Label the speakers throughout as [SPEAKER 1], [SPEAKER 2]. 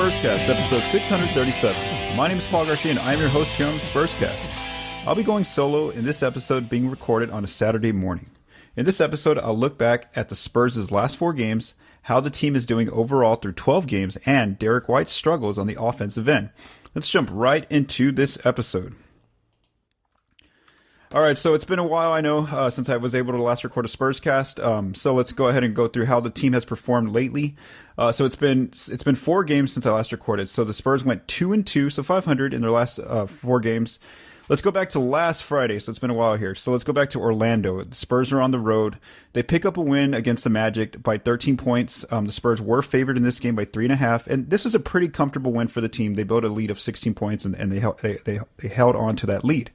[SPEAKER 1] Spurscast, episode 637. My name is Paul Garcia, and I'm your host here on the Spurscast. I'll be going solo in this episode being recorded on a Saturday morning. In this episode, I'll look back at the Spurs' last four games, how the team is doing overall through 12 games, and Derek White's struggles on the offensive end. Let's jump right into this episode. All right, so it's been a while, I know, uh, since I was able to last record a Spurs cast. Um, so let's go ahead and go through how the team has performed lately. Uh, so it's been it's been four games since I last recorded. So the Spurs went two and two, so 500 in their last uh, four games. Let's go back to last Friday. So it's been a while here. So let's go back to Orlando. The Spurs are on the road. They pick up a win against the Magic by 13 points. Um, the Spurs were favored in this game by three and a half, and this was a pretty comfortable win for the team. They built a lead of 16 points, and, and they, held, they, they they held on to that lead.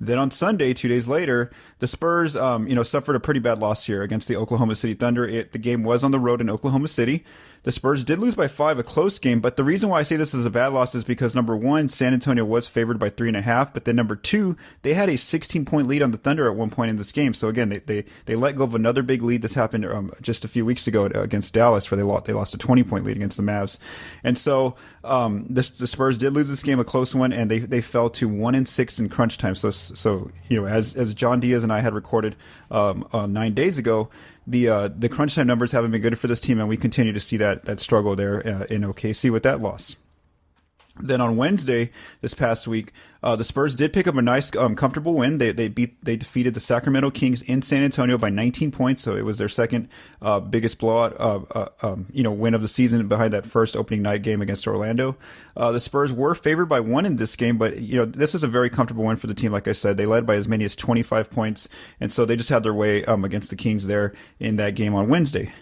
[SPEAKER 1] Then on Sunday, two days later, the Spurs, um, you know, suffered a pretty bad loss here against the Oklahoma City Thunder. It, the game was on the road in Oklahoma City. The Spurs did lose by five, a close game, but the reason why I say this is a bad loss is because number one, San Antonio was favored by three and a half, but then number two, they had a 16 point lead on the Thunder at one point in this game. So again, they, they, they let go of another big lead. This happened um, just a few weeks ago uh, against Dallas where they lost, they lost a 20 point lead against the Mavs. And so, um, this, the Spurs did lose this game, a close one, and they, they fell to one and six in crunch time. So, so, you know, as, as John Diaz and I had recorded, um, uh, nine days ago, the uh, the crunch time numbers haven't been good for this team, and we continue to see that that struggle there uh, in OKC with that loss. Then on Wednesday this past week, uh, the Spurs did pick up a nice, um, comfortable win. They they beat they defeated the Sacramento Kings in San Antonio by 19 points, so it was their second uh, biggest blowout, uh, uh um, you know, win of the season behind that first opening night game against Orlando. Uh, the Spurs were favored by one in this game, but you know this is a very comfortable win for the team. Like I said, they led by as many as 25 points, and so they just had their way um, against the Kings there in that game on Wednesday.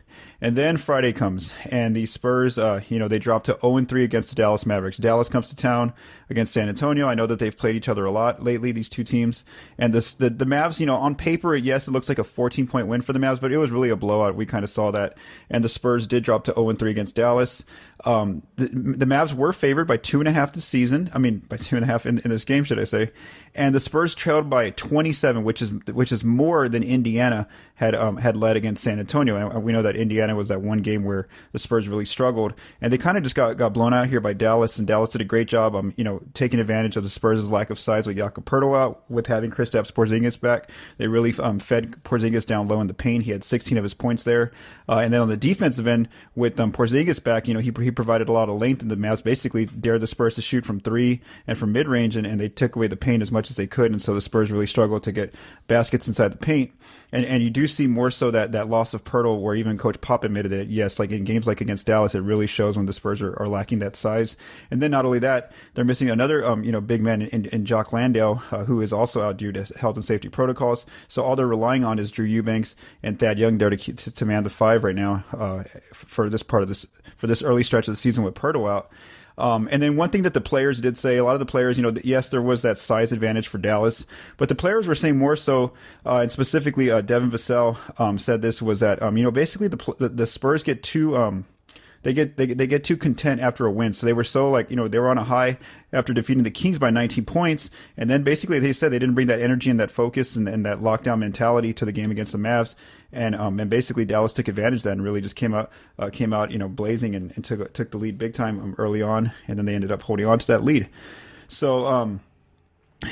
[SPEAKER 1] And then Friday comes, and the Spurs, uh, you know, they drop to 0 3 against the Dallas Mavericks. Dallas comes to town against San Antonio. I know that they've played each other a lot lately, these two teams. And this, the, the Mavs, you know, on paper, yes, it looks like a 14 point win for the Mavs, but it was really a blowout. We kind of saw that. And the Spurs did drop to 0 3 against Dallas. Um, the, the Mavs were favored by two and a half this season. I mean, by two and a half in, in this game, should I say? And the Spurs trailed by 27, which is which is more than Indiana had um, had led against San Antonio. And we know that Indiana was that one game where the Spurs really struggled, and they kind of just got got blown out here by Dallas. And Dallas did a great job. Um, you know, taking advantage of the Spurs' lack of size with Jakob Pertl out, with having Kristaps Porzingis back. They really um, fed Porzingis down low in the paint. He had 16 of his points there. Uh, and then on the defensive end, with um, Porzingis back, you know, he, he provided a lot of length, and the Mavs basically dared the Spurs to shoot from three and from mid range, and, and they took away the paint as much as they could. And so the Spurs really struggled to get baskets inside the paint. And and you do see more so that, that loss of Pertl, where even Coach Pop admitted it. Yes, like in games like against Dallas, it really shows when the Spurs are, are lacking that size. And then not only that, they're missing know, another um, you know big man in, in Jock Landale, uh, who is also out due to health and safety protocols. So all they're relying on is Drew Eubanks and Thad Young there to, to, to man the five right now uh, for this part of this for this early stretch of the season with Purtle out. Um, and then one thing that the players did say, a lot of the players, you know, yes, there was that size advantage for Dallas, but the players were saying more so, uh, and specifically uh, Devin Vassell um, said this was that, um, you know, basically the, the, the Spurs get two um, they get they, they get too content after a win. So they were so like you know they were on a high after defeating the Kings by 19 points, and then basically they said they didn't bring that energy and that focus and, and that lockdown mentality to the game against the Mavs, and um and basically Dallas took advantage of that and really just came out uh, came out you know blazing and, and took took the lead big time um, early on, and then they ended up holding on to that lead. So um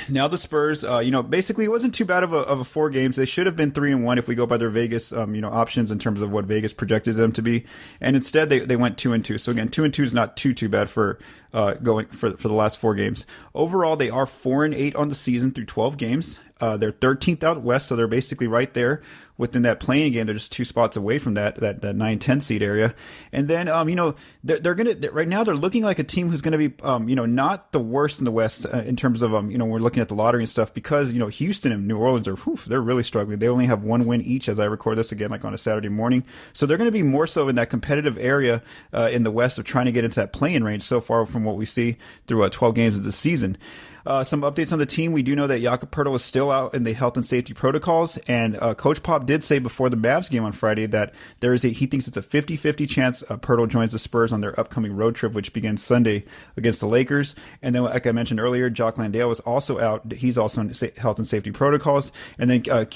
[SPEAKER 1] now the Spurs, uh, you know, basically it wasn't too bad of a, of a four games. They should have been three and one if we go by their Vegas, um, you know, options in terms of what Vegas projected them to be, and instead they, they went two and two. So again, two and two is not too too bad for uh, going for for the last four games. Overall, they are four and eight on the season through twelve games, uh, they're 13th out west, so they're basically right there within that plane again. They're just two spots away from that that, that 9 10 seed area. And then, um, you know, they're, they're going to, right now, they're looking like a team who's going to be, um, you know, not the worst in the West uh, in terms of, um, you know, we're looking at the lottery and stuff because, you know, Houston and New Orleans are, whew, they're really struggling. They only have one win each as I record this again, like on a Saturday morning. So they're going to be more so in that competitive area uh, in the West of trying to get into that playing range so far from what we see through uh, 12 games of the season. Uh, some updates on the team. We do know that Jakob Pertl is still out in the health and safety protocols. And uh, Coach Pop did say before the Mavs game on Friday that there is a he thinks it's a 50 50 chance uh, Pertl joins the Spurs on their upcoming road trip, which begins Sunday against the Lakers. And then, like I mentioned earlier, Jock Landale was also out. He's also in health and safety protocols. And then uh,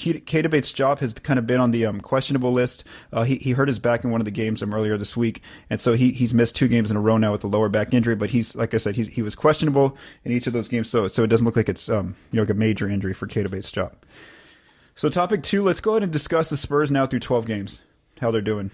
[SPEAKER 1] Bates' job has kind of been on the um, questionable list. Uh, he, he hurt his back in one of the games um, earlier this week. And so he, he's missed two games in a row now with the lower back injury. But he's, like I said, he's, he was questionable in each of those games. So so it doesn't look like it's um, you know like a major injury for Cato Bates' job. So topic two, let's go ahead and discuss the Spurs now through twelve games, how they're doing.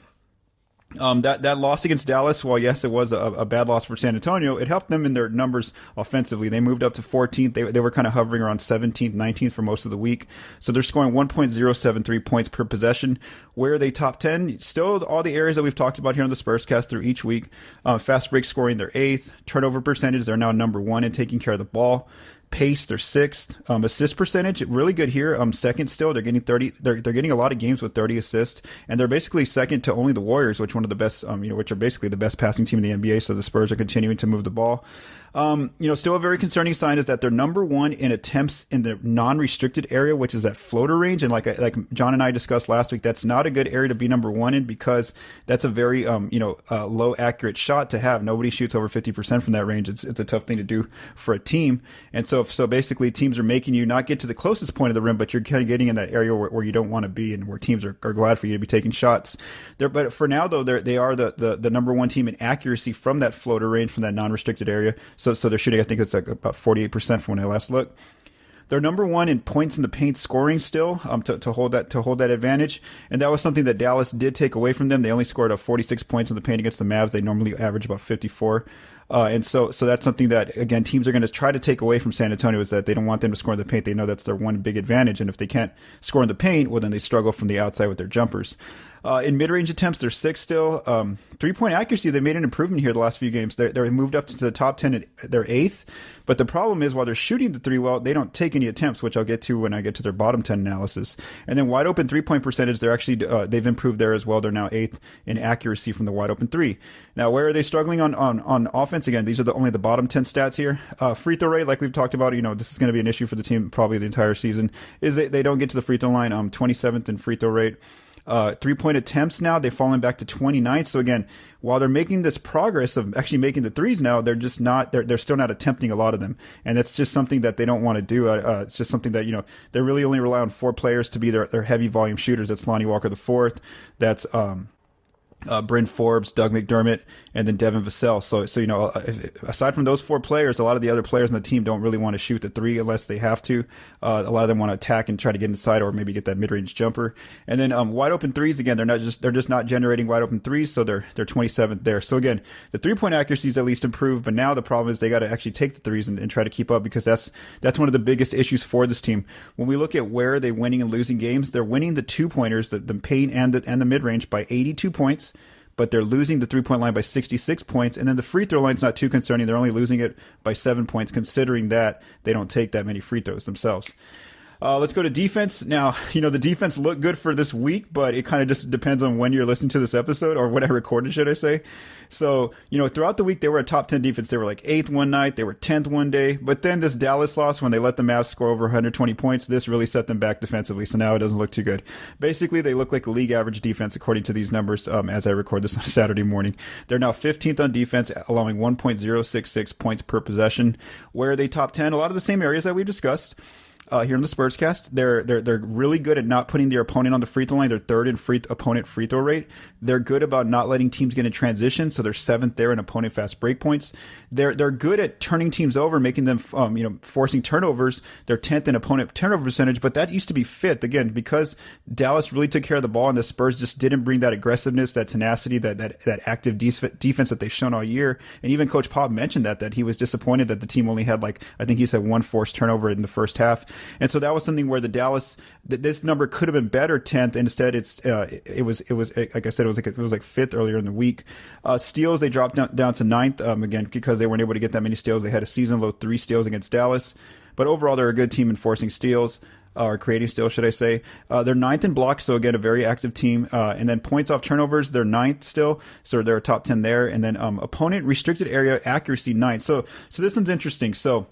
[SPEAKER 1] Um, that that loss against Dallas, while yes, it was a, a, bad loss for San Antonio, it helped them in their numbers offensively. They moved up to 14th. They, they were kind of hovering around 17th, 19th for most of the week. So they're scoring 1.073 points per possession. Where are they top 10? Still all the areas that we've talked about here on the Spurs cast through each week. Uh, fast break scoring, their eighth. Turnover percentage, they're now number one in taking care of the ball pace. their sixth. Um, assist percentage really good here. Um, second still. They're getting thirty. They're, they're getting a lot of games with thirty assists, and they're basically second to only the Warriors, which one of the best. Um, you know, which are basically the best passing team in the NBA. So the Spurs are continuing to move the ball. Um, you know, still a very concerning sign is that they're number one in attempts in the non-restricted area, which is that floater range. And like uh, like John and I discussed last week, that's not a good area to be number one in because that's a very um, you know uh, low accurate shot to have. Nobody shoots over fifty percent from that range. It's it's a tough thing to do for a team. And so so basically, teams are making you not get to the closest point of the rim, but you're kind of getting in that area where, where you don't want to be and where teams are, are glad for you to be taking shots. There, but for now though, they they are the, the the number one team in accuracy from that floater range from that non-restricted area. So, so they're shooting, I think it's like about 48% from when I last looked. They're number one in points in the paint scoring still um, to, to hold that to hold that advantage, and that was something that Dallas did take away from them. They only scored a uh, 46 points in the paint against the Mavs. They normally average about 54, uh, and so so that's something that again teams are going to try to take away from San Antonio is that they don't want them to score in the paint. They know that's their one big advantage, and if they can't score in the paint, well then they struggle from the outside with their jumpers. Uh, in mid range attempts, they're six still. Um, three point accuracy, they made an improvement here the last few games. They're, they're moved up to the top 10, at, they're eighth. But the problem is, while they're shooting the three well, they don't take any attempts, which I'll get to when I get to their bottom 10 analysis. And then wide open three point percentage, they're actually, uh, they've improved there as well. They're now eighth in accuracy from the wide open three. Now, where are they struggling on, on, on offense? Again, these are the only the bottom 10 stats here. Uh, free throw rate, like we've talked about, you know, this is going to be an issue for the team probably the entire season, is they, they don't get to the free throw line, um, 27th in free throw rate. Uh, three point attempts now, they've fallen back to 29th. So again, while they're making this progress of actually making the threes now, they're just not, they're, they're still not attempting a lot of them. And that's just something that they don't want to do. Uh, uh, it's just something that, you know, they really only rely on four players to be their, their heavy volume shooters. That's Lonnie Walker the fourth. That's, um, uh, Bryn Forbes, Doug McDermott, and then Devin Vassell. So, so you know, uh, aside from those four players, a lot of the other players on the team don't really want to shoot the three unless they have to. Uh, a lot of them want to attack and try to get inside or maybe get that mid-range jumper. And then um, wide open threes again, they're not just they're just not generating wide open threes, so they're they're 27th there. So again, the three-point accuracy is at least improved, but now the problem is they got to actually take the threes and, and try to keep up because that's that's one of the biggest issues for this team. When we look at where are they winning and losing games, they're winning the two-pointers, the, the paint and the and the mid-range by 82 points but they're losing the three point line by 66 points. And then the free throw line's not too concerning. They're only losing it by seven points, considering that they don't take that many free throws themselves. Uh, let's go to defense. Now, you know, the defense looked good for this week, but it kind of just depends on when you're listening to this episode or what I recorded, should I say. So, you know, throughout the week, they were a top 10 defense. They were like eighth one night, they were 10th one day. But then this Dallas loss, when they let the Mavs score over 120 points, this really set them back defensively. So now it doesn't look too good. Basically, they look like a league average defense according to these numbers um, as I record this on Saturday morning. They're now 15th on defense, allowing 1.066 points per possession. Where are they top 10? A lot of the same areas that we discussed uh, here in the cast, They're they're they're really good at not putting their opponent on the free throw line. They're third in free opponent free throw rate. They're good about not letting teams get in transition, so they're seventh there in opponent fast break points. They're they're good at turning teams over, making them um, you know forcing turnovers. They're tenth in opponent turnover percentage, but that used to be fifth again because Dallas really took care of the ball and the Spurs just didn't bring that aggressiveness, that tenacity, that that that active def- defense that they've shown all year. And even Coach Pop mentioned that that he was disappointed that the team only had like I think he said one forced turnover in the first half. And so that was something where the Dallas th- this number could have been better 10th, instead it's uh, it, it was it was like I said it was like it was like fifth earlier in the week. Uh, steals they dropped down, down to ninth um, again because they weren't able to get that many steals. They had a season low three steals against Dallas, but overall they're a good team in forcing steals uh, or creating steals, should I say. Uh, they're ninth in blocks, so again, a very active team. Uh, and then points off turnovers, they're ninth still, so they're top 10 there. And then um, opponent restricted area accuracy, ninth. So, so this one's interesting. So,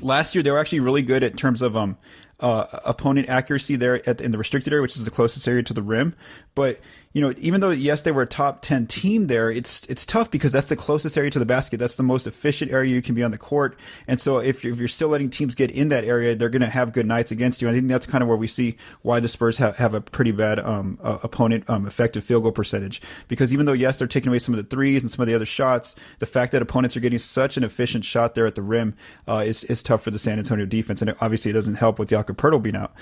[SPEAKER 1] last year they were actually really good in terms of um, uh, opponent accuracy there at, in the restricted area, which is the closest area to the rim. But you know, even though yes, they were a top ten team there, it's it's tough because that's the closest area to the basket. That's the most efficient area you can be on the court. And so if you're, if you're still letting teams get in that area, they're going to have good nights against you. And I think that's kind of where we see why the Spurs have, have a pretty bad um, uh, opponent um, effective field goal percentage because even though yes, they're taking away some of the threes and some of the other shots, the fact that opponents are getting such an efficient shot there at the rim uh, is is tough for the San Antonio defense. And it, obviously, it doesn't help with Jakob Pertl being out.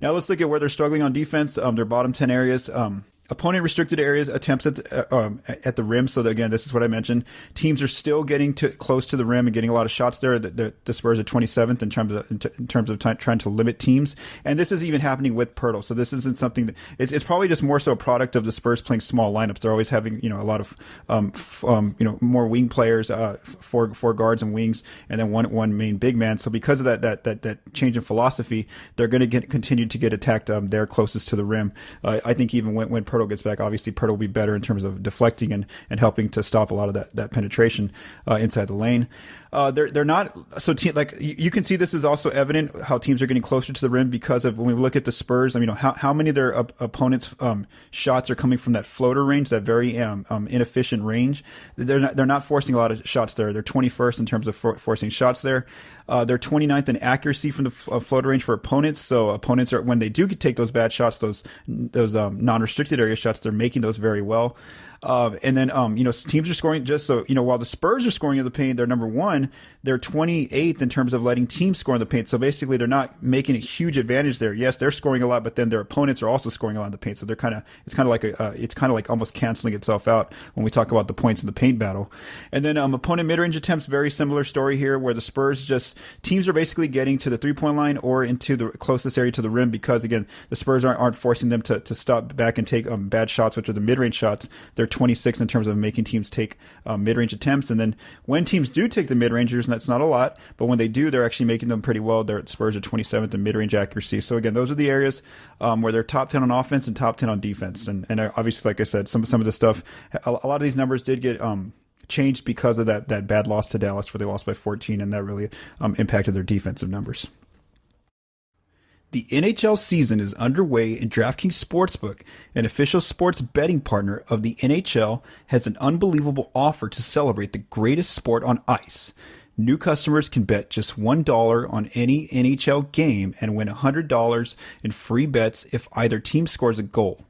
[SPEAKER 1] Now let's look at where they're struggling on defense. Um, their bottom ten areas. Um, opponent restricted areas attempts at the, uh, um, at the rim. So that, again, this is what I mentioned. Teams are still getting to close to the rim and getting a lot of shots there. The, the, the Spurs are 27th in terms of in, t- in terms of t- trying to limit teams, and this is even happening with Pirtle. So this isn't something that it's, it's probably just more so a product of the Spurs playing small lineups. They're always having you know a lot of um, f- um you know more wing players, uh, four four guards and wings, and then one one main big man. So because of that that that, that change in philosophy, they're going to get continue to get attacked um, there closest to the rim. Uh, I think even when when Pirtle Pirtle gets back, obviously Pirtle will be better in terms of deflecting and, and helping to stop a lot of that, that penetration uh, inside the lane. Uh, they're they're not so te- like you, you, can see this is also evident how teams are getting closer to the rim because of when we look at the Spurs. I mean, you know, how how many of their op- opponents' um, shots are coming from that floater range, that very um, um, inefficient range. They're not they're not forcing a lot of shots there. They're 21st in terms of for- forcing shots there. Uh, they're 29th in accuracy from the f- uh, range for opponents. So opponents are when they do take those bad shots, those those um, non-restricted area shots, they're making those very well. Um, and then, um, you know, teams are scoring just so, you know, while the Spurs are scoring in the paint, they're number one, they're 28th in terms of letting teams score in the paint. So basically, they're not making a huge advantage there. Yes, they're scoring a lot, but then their opponents are also scoring a lot in the paint. So they're kind of, it's kind of like a, uh, it's kind of like almost canceling itself out when we talk about the points in the paint battle. And then, um, opponent mid range attempts, very similar story here where the Spurs just, teams are basically getting to the three point line or into the closest area to the rim because, again, the Spurs aren't, aren't forcing them to, to stop back and take um, bad shots, which are the mid range shots. They're 26 in terms of making teams take uh, mid range attempts. And then when teams do take the mid rangers, and that's not a lot, but when they do, they're actually making them pretty well. They're at Spurs at 27th in mid range accuracy. So again, those are the areas um, where they're top 10 on offense and top 10 on defense. And, and obviously, like I said, some, some of the stuff, a, lot of these numbers did get. Um, changed because of that that bad loss to Dallas, where they lost by 14, and that really um, impacted their defensive numbers. The NHL season is underway, and DraftKings Sportsbook, an official sports betting partner of the NHL, has an unbelievable offer to celebrate the greatest sport on ice. New customers can bet just $1 on any NHL game and win $100 in free bets if either team scores a goal.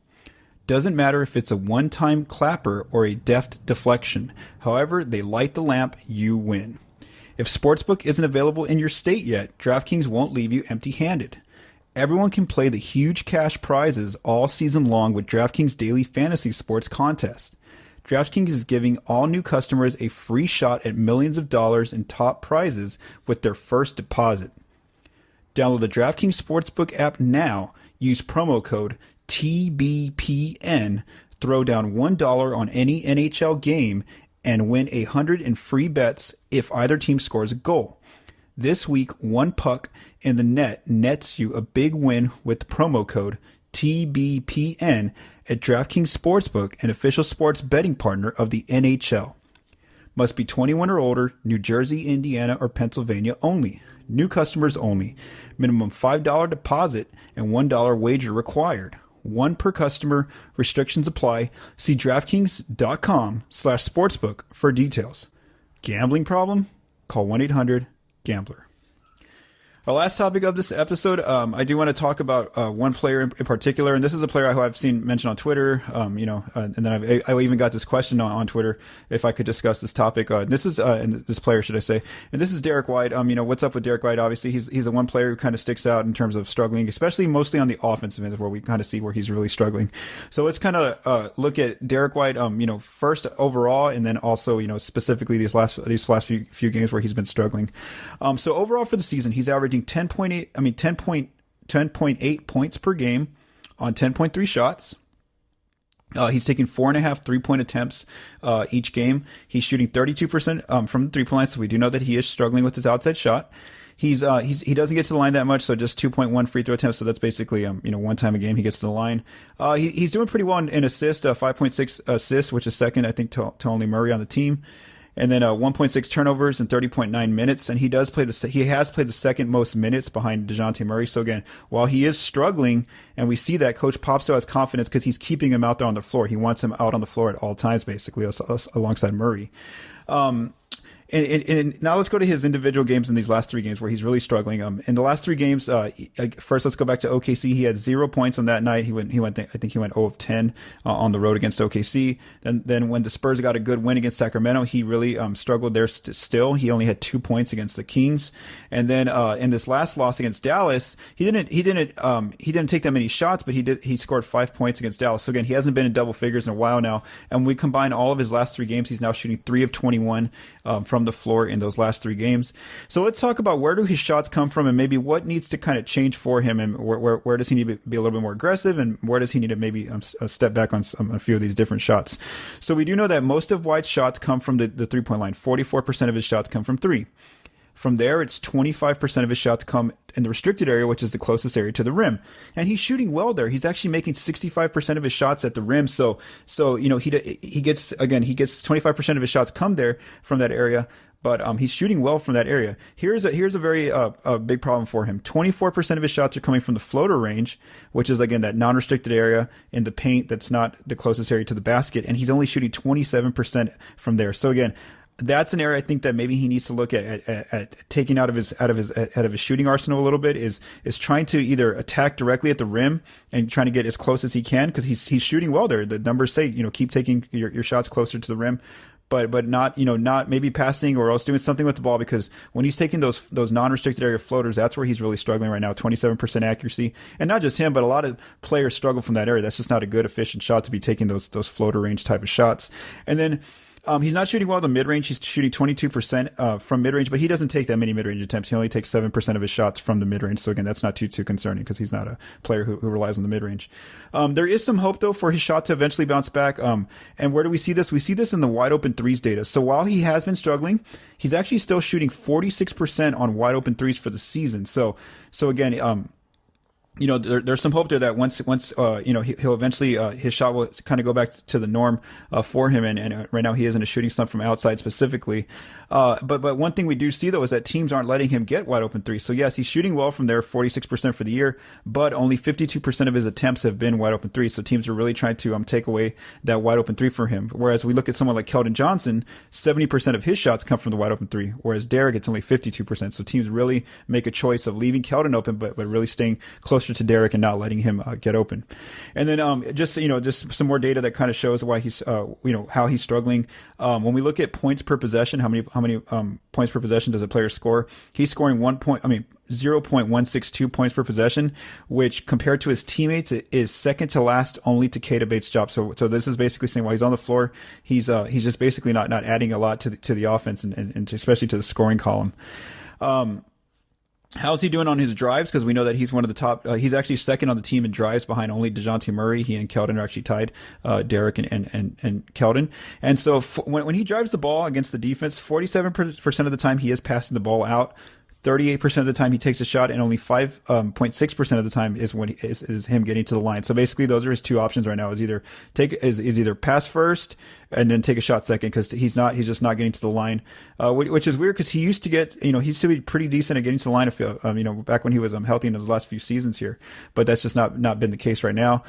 [SPEAKER 1] Doesn't matter if it's a one time clapper or a deft deflection. However, they light the lamp, you win. If Sportsbook isn't available in your state yet, DraftKings won't leave you empty handed. Everyone can play the huge cash prizes all season long with DraftKings Daily Fantasy Sports Contest. DraftKings is giving all new customers a free shot at millions of dollars in top prizes with their first deposit. Download the DraftKings Sportsbook app now. Use promo code TBPN. Throw down $1 on any NHL game and win 100 in free bets if either team scores a goal. This week, one puck in the net nets you a big win with the promo code TBPN at DraftKings Sportsbook, an official sports betting partner of the NHL. Must be 21 or older, New Jersey, Indiana, or Pennsylvania only. New customers only. Minimum $5 deposit and $1 wager required. One per customer. Restrictions apply. See DraftKings.com slash sportsbook for details. Gambling problem? Call 1-800- gambler. Our last topic of this episode, um, I do want to talk about uh, one player in, particular, and this is a player who I've seen mentioned on Twitter. Um, you know, uh, and then I've, i even got this question on, on, Twitter if I could discuss this topic. Uh, this is uh, this player, should I say? And this is Derek White. Um, you know, what's up with Derek White? Obviously, he's he's the one player who kind of sticks out in terms of struggling, especially mostly on the offensive end, where we kind of see where he's really struggling. So let's kind of uh, look at Derek White. Um, you know, first overall, and then also you know specifically these last these last few few games where he's been struggling. Um, so overall for the season, he's averaging averaging 10.8, I mean 10 point, 10.8 points per game on 10.3 shots. Uh, he's taking four and a half three point attempts uh, each game. He's shooting 32% um, from the three points. So we do know that he is struggling with his outside shot. He's, uh, he's, he doesn't get to the line that much. So just 2.1 free throw attempts. So that's basically, um, you know, one time a game he gets to the line. Uh, he, he's doing pretty well in, in assist, uh, 5.6 assists, which is second, I think, to, to only Murray on the team and then uh, 1.6 turnovers in 30.9 minutes. And he does play the he has played the second most minutes behind Dejounte Murray. So again, while he is struggling, and we see that Coach Pop still has confidence because he's keeping him out there on the floor. He wants him out on the floor at all times, basically, alongside Murray. Um, and, and, and, now let's go to his individual games in these last three games where he's really struggling. Um, in the last three games, uh, first let's go back to OKC. He had zero points on that night. He went, he went, I think he went 0 of 10 uh, on the road against OKC. Then, then when the Spurs got a good win against Sacramento, he really um, struggled there st- still. He only had two points against the Kings. And then uh, in this last loss against Dallas, he didn't, he didn't, um, he didn't take that many shots, but he did, he scored five points against Dallas. So again, he hasn't been in double figures in a while now. And we combine all of his last three games, he's now shooting three of 21 um, from from the floor in those last three games. So let's talk about where do his shots come from and maybe what needs to kind of change for him and where, where, where does he need to be a little bit more aggressive and where does he need to maybe um, uh, step back on some, um, a few of these different shots. So we do know that most of White's shots come from the, the three point line. 44% of his shots come from three. From there, it's 25% of his shots come in the restricted area, which is the closest area to the rim. And he's shooting well there. He's actually making 65% of his shots at the rim. So, so, you know, he, he gets, again, he gets 25% of his shots come there from that area but um, he's shooting well from that area. Here's a here's a very uh, a big problem for him. 24% of his shots are coming from the floater range, which is again that non-restricted area in the paint that's not the closest area to the basket, and he's only shooting 27% from there. So again, that's an area I think that maybe he needs to look at, at, at taking out of his out of his out of his shooting arsenal a little bit is is trying to either attack directly at the rim and trying to get as close as he can because he's he's shooting well there. The numbers say you know keep taking your, your shots closer to the rim, but but not you know not maybe passing or else doing something with the ball because when he's taking those those non-restricted area floaters that's where he's really struggling right now 27% accuracy and not just him but a lot of players struggle from that area that's just not a good efficient shot to be taking those those floater range type of shots and then um, he's not shooting well in the mid range. He's shooting 22% uh, from mid range, but he doesn't take that many mid range attempts. He only takes 7% of his shots from the mid range. So, again, that's not too, too concerning because he's not a player who, who relies on the mid range. Um, there is some hope, though, for his shot to eventually bounce back. Um, and where do we see this? We see this in the wide open threes data. So, while he has been struggling, he's actually still shooting 46% on wide open threes for the season. So, so again, um, you know, there, there's some hope there that once, once, uh, you know, he, will eventually, uh, his shot will kind of go back to the norm, uh, for him. And, and uh, right now he isn't a shooting slump from outside specifically. Uh, but, but one thing we do see though is that teams aren't letting him get wide open three. So yes, he's shooting well from there, 46% for the year, but only 52% of his attempts have been wide open three. So teams are really trying to, um, take away that wide open three for him. Whereas we look at someone like Keldon Johnson, 70% of his shots come from the wide open three, whereas Derek, it's only 52%. So teams really make a choice of leaving Keldon open, but, but really staying close to Derek and not letting him uh, get open. And then um, just you know just some more data that kind of shows why he's uh, you know how he's struggling. Um, when we look at points per possession, how many how many um, points per possession does a player score? He's scoring one point. I mean 0.162 points per possession, which compared to his teammates is second to last only to Kata Bates' job. So, so this is basically saying while he's on the floor, he's, uh, he's just basically not, not adding a lot to the, to the offense and, and, and especially to the scoring column. Um, How's he doing on his drives? Because we know that he's one of the top. Uh, he's actually second on the team in drives behind only Dejounte Murray. He and Keldon are actually tied, uh, Derek and and and, and Keldon. And so f- when when he drives the ball against the defense, forty seven percent of the time he is passing the ball out. 38% of the time he takes a shot and only 5.6% um, of the time is when he, is, is, him getting to the line. So basically those are his two options right now is either take is, is either pass first and then take a shot second cuz he's not he's just not getting to the line. Uh, which is weird cuz he used to get, you know, he used to be pretty decent at getting to the line of um, you know, back when he was um, healthy in his last few seasons here, but that's just not not been the case right now.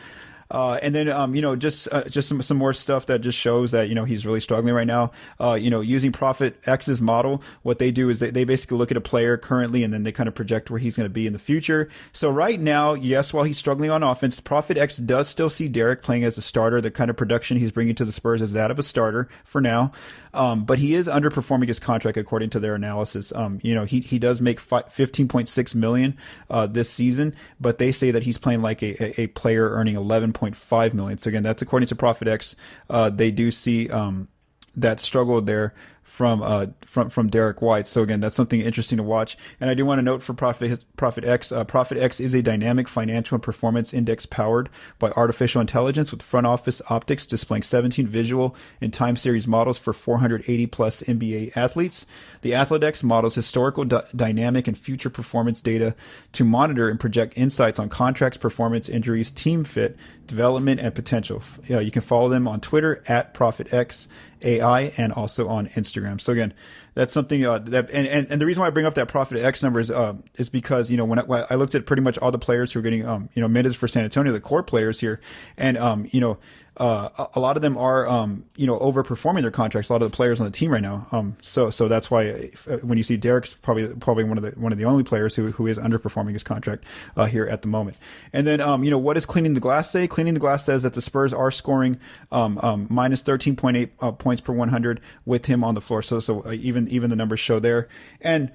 [SPEAKER 1] Uh, and then, um, you know, just uh, just some, some more stuff that just shows that you know he's really struggling right now. Uh, you know, using Profit X's model, what they do is they, they basically look at a player currently and then they kind of project where he's going to be in the future. So right now, yes, while he's struggling on offense, Profit X does still see Derek playing as a starter. The kind of production he's bringing to the Spurs is that of a starter for now, um, but he is underperforming his contract according to their analysis. Um, you know, he he does make fi- fifteen point six million uh, this season, but they say that he's playing like a, a, a player earning eleven 1.5 million. So again, that's according to ProfitX. Uh, they do see um, that struggle there from uh, from from Derek White. So again, that's something interesting to watch. And I do want to note for Profit Profit X, uh, Profit X is a dynamic financial and performance index powered by artificial intelligence with front office optics displaying 17 visual and time series models for 480 plus NBA athletes. The Athletex models historical d- dynamic and future performance data to monitor and project insights on contracts, performance, injuries, team fit, development, and potential. you can follow them on Twitter at Profit X AI and also on Instagram. Instagram. So again, that's something uh, that and, and, and the reason why I bring up that profit X number is uh, is because you know when I, when I, looked at pretty much all the players who are getting um, you know minutes for San Antonio, the core players here, and um, you know. Uh, a lot of them are, um, you know, overperforming their contracts. A lot of the players on the team right now. Um, so, so that's why if, uh, when you see Derek's probably probably one of the one of the only players who who is underperforming his contract uh, here at the moment. And then, um, you know, what does cleaning the glass say? Cleaning the glass says that the Spurs are scoring um, um, minus thirteen point eight uh, points per one hundred with him on the floor. So, so uh, even even even the numbers show there. And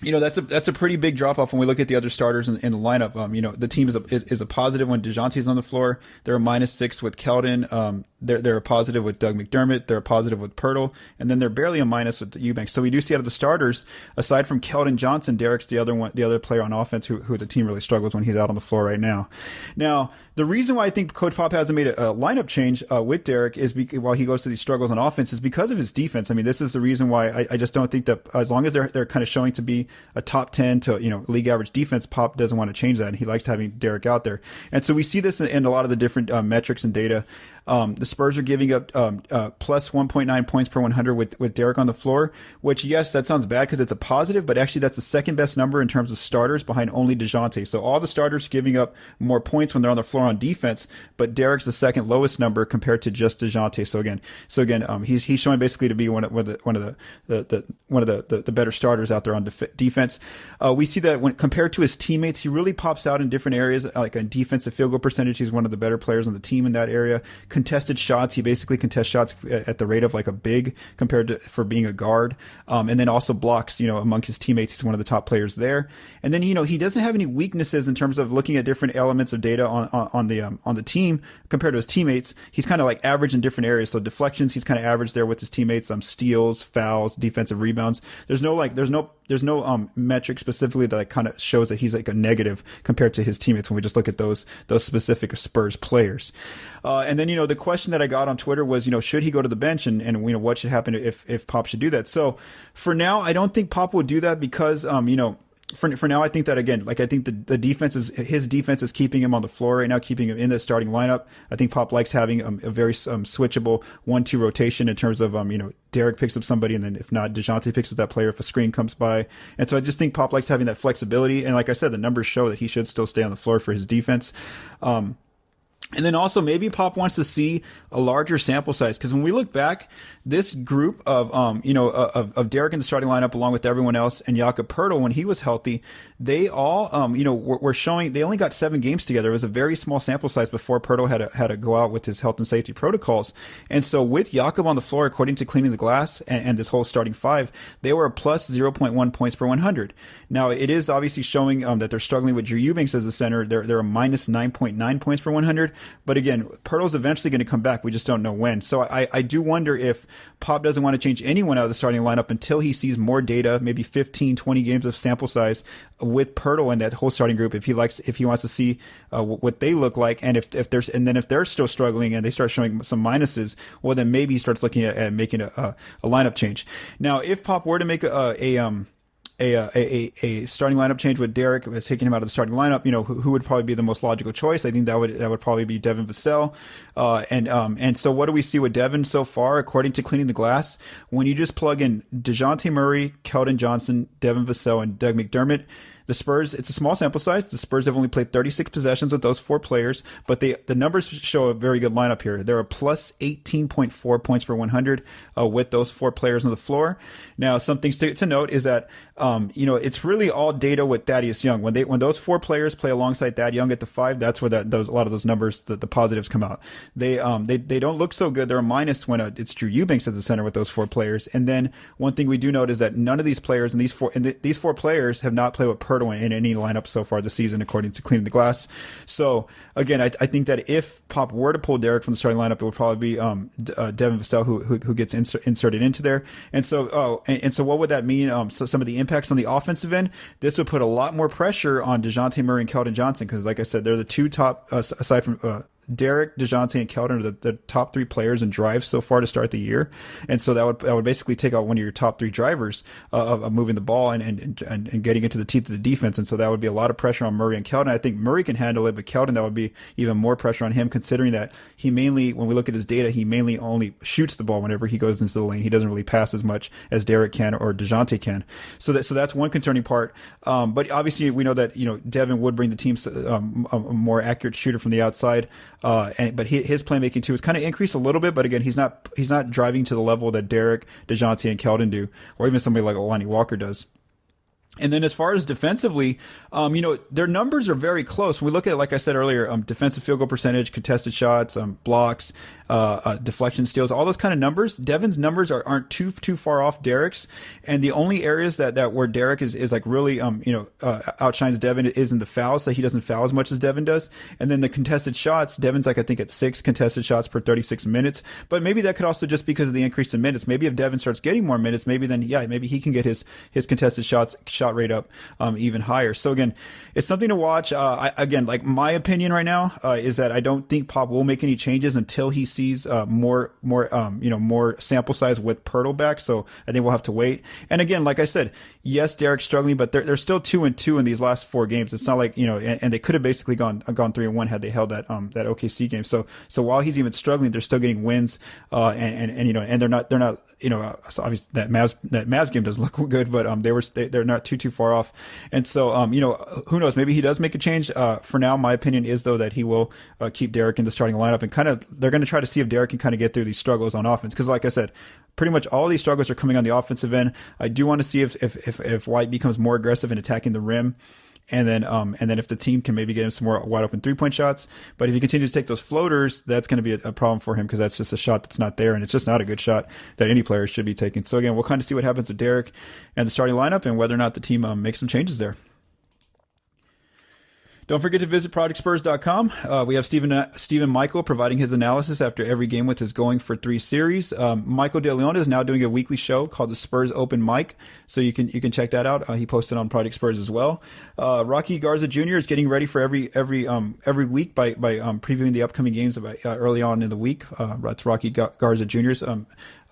[SPEAKER 1] you know that's a that's a pretty big drop off when we look at the other starters in, in the lineup. Um, you know the team is a is, a positive when is on the floor. They're a minus six with Keldon. Um, they're they're a positive with Doug McDermott. They're a positive with Pirtle, and then they're barely a minus with Eubanks. So we do see out of the starters, aside from Keldon Johnson, Derek's the other one, the other player on offense who who the team really struggles when he's out on the floor right now. Now the reason why I think Coach Pop hasn't made a, a lineup change uh, with Derek is because, while he goes through these struggles on offense is because of his defense. I mean this is the reason why I, I just don't think that as long as they're they're kind of showing to be a top 10 to, you know, league average defense, Pop doesn't want to change that. And he likes having Derek out there. And so we see this in, in a lot of the different uh, metrics and data. Um, the Spurs are giving up um, uh, plus 1.9 points per 100 with, with Derek on the floor, which, yes, that sounds bad because it's a positive, but actually that's the second best number in terms of starters behind only DeJounte. So all the starters giving up more points when they're on the floor on defense, but Derek's the second lowest number compared to just DeJounte. So again, so again, um, he's, he's showing basically to be one of, one of the, the, the, one of the, the, the, better starters out there on def- defense. Uh, we see that when compared to his teammates, he really pops out in different areas, like a defensive field goal percentage. He's one of the better players on the team in that area contested shots. He basically contests shots at the rate of like a big compared to for being a guard. Um, and then also blocks, you know, among his teammates. He's one of the top players there. And then, you know, he doesn't have any weaknesses in terms of looking at different elements of data on, on, on the, um, on the team compared to his teammates. He's kind of like average in different areas. So deflections, he's kind of average there with his teammates. Um, steals, fouls, defensive rebounds. There's no like, there's no there's no um, metric specifically that like, kind of shows that he's like a negative compared to his teammates when we just look at those those specific Spurs players. Uh, and then you know the question that I got on Twitter was you know should he go to the bench and and you know what should happen if if Pop should do that. So for now I don't think Pop would do that because um you know for for now, I think that again, like I think the, the defense is his defense is keeping him on the floor right now, keeping him in the starting lineup. I think Pop likes having um, a very um, switchable one-two rotation in terms of um you know Derek picks up somebody, and then if not, Dejounte picks up that player if a screen comes by. And so I just think Pop likes having that flexibility. And like I said, the numbers show that he should still stay on the floor for his defense. Um, and then also maybe Pop wants to see a larger sample size because when we look back, this group of um you know uh, of, of Derek in the starting lineup along with everyone else and Jakob Pertl when he was healthy, they all um you know were, were, showing they only got seven games together. It was a very small sample size before Pertl had to, had to go out with his health and safety protocols. And so with Jakob on the floor, according to cleaning the glass and, and this whole starting five, they were a plus zero point one points per one hundred. Now it is obviously showing um, that they're struggling with Drew Eubanks as a center. They're they're a minus nine point nine points per one hundred. But again, Pirtle's eventually going to come back. We just don't know when. So I, I do wonder if Pop doesn't want to change anyone out of the starting lineup until he sees more data, maybe 15, 20 games of sample size with Pirtle and that whole starting group. If he likes, if he wants to see uh, what they look like, and if if there's and then if they're still struggling and they start showing some minuses, well then maybe he starts looking at, at making a, a, a lineup change. Now, if Pop were to make a, a um a, uh, a, a, a starting lineup change with Derek uh, taking him out of the starting lineup, you know, who, who, would probably be the most logical choice? I think that would that would probably be Devin Vassell. Uh, and um, and so what do we see with Devin so far? According to Cleaning the Glass, when you just plug in Dejounte Murray, Keldon Johnson, Devin Vassell, and Doug McDermott, the Spurs, it's a small sample size. The Spurs have only played 36 possessions with those four players, but they, the numbers show a very good lineup here. They're a plus 18.4 points per 100 uh, with those four players on the floor. Now, something to, to note is that, um, you know, it's really all data with Thaddeus Young. When they, when those four players play alongside Thad Young at the five, that's where that, those, a lot of those numbers, the, the positives come out. They, um, they, they don't look so good. They're a minus when a, uh, it's Drew Eubanks at the center with those four players. And then one thing we do note is that none of these players and these four, and th- these four players have not played with in any lineup so far this season, according to Cleaning the Glass. So again, I, I think that if Pop were to pull Derek from the starting lineup, it would probably be um, uh, Devin Vassell who, who, who gets inserted into there. And so oh, and, and so what would that mean? Um, so some of the impacts on the offensive end. This would put a lot more pressure on Dejounte Murray and Keldon Johnson because, like I said, they're the two top uh, aside from uh, Derek, DeJounte, and Keldon are the, the top three players in drives so far to start the year. And so that would that would basically take out one of your top three drivers uh, of, of, moving the ball and, and, and, and getting into the teeth of the defense. And so that would be a lot of pressure on Murray and Keldon. I think Murray can handle it, but Keldon, that would be even more pressure on him considering that he mainly, when we look at his data, he mainly only shoots the ball whenever he goes into the lane. He doesn't really pass as much as Derek can or DeJounte can. So that, so that's one concerning part. Um, but obviously we know that, you know, Devin would bring the team um, a more accurate shooter from the outside. Uh, and but he, his playmaking too has kind of increased a little bit. But again, he's not he's not driving to the level that Derek Dejounte and Keldon do, or even somebody like Lonnie Walker does. And then as far as defensively, um, you know, their numbers are very close. When we look at it, like I said earlier, um, defensive field goal percentage, contested shots, um, blocks, uh, uh, deflection steals, all those kind of numbers. Devin's numbers are, aren't too, too far off Derek's. And the only areas that, that where Derek is, is like really, um, you know, uh, outshines Devin is in the fouls. So he doesn't foul as much as Devin does. And then the contested shots, Devin's like, I think at six contested shots per 36 minutes. But maybe that could also just because of the increase in minutes. Maybe if Devin starts getting more minutes, maybe then, yeah, maybe he can get his, his contested shots shot rate up um, even higher. So again, it's something to watch. Uh, I, again, like my opinion right now uh, is that I don't think Pop will make any changes until he sees uh, more more um, you know more sample size with Pirtle back. So I think we'll have to wait. And again, like I said, yes, Derek's struggling, but they're, they're still two and two in these last four games. It's not like you know, and, and they could have basically gone uh, gone three and one had they held that um, that OKC game. So so while he's even struggling, they're still getting wins. Uh, and, and, and you know, and they're not they're not you know uh, obviously that Mavs that Mavs game doesn't look good, but um they were they, they're not too too too far off. And so, um, you know, who knows? Maybe he does make a change. Uh, for now, my opinion is though that he will uh, keep Derek in the starting lineup and kind of they're going to try to see if Derek can kind of get through these struggles on offense. Because like I said, pretty much all these struggles are coming on the offensive end. I do want to see if if if, if White becomes more aggressive in attacking the rim and then um, and then if the team can maybe get him some more wide open three point shots. But if he continues to take those floaters, that's going to be a, a problem for him because that's just a shot that's not there, and it's just not a good shot that any player should be taking. So again, we'll kind of see what happens with Derek and the starting lineup, and whether or not the team um, makes some changes there. Don't forget to visit projectspurs.com. Uh, we have Stephen uh, Stephen Michael providing his analysis after every game with his going for three series. Um, Michael De Leon is now doing a weekly show called the Spurs Open Mic, so you can you can check that out. Uh, he posted on Project Spurs as well. Uh, Rocky Garza Jr. is getting ready for every every um, every week by by um, previewing the upcoming games about, uh, early on in the week. Uh, that's Rocky Garza Jr.'s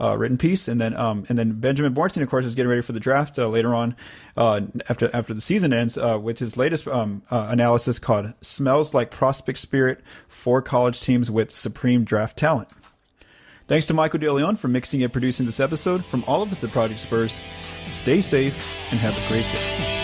[SPEAKER 1] uh, written piece, and then um, and then Benjamin Bornstein, of course, is getting ready for the draft uh, later on uh, after after the season ends uh, with his latest um, uh, analysis called "Smells Like Prospect Spirit: for College Teams with Supreme Draft Talent." Thanks to Michael DeLeon for mixing and producing this episode. From all of us at Project Spurs, stay safe and have a great day.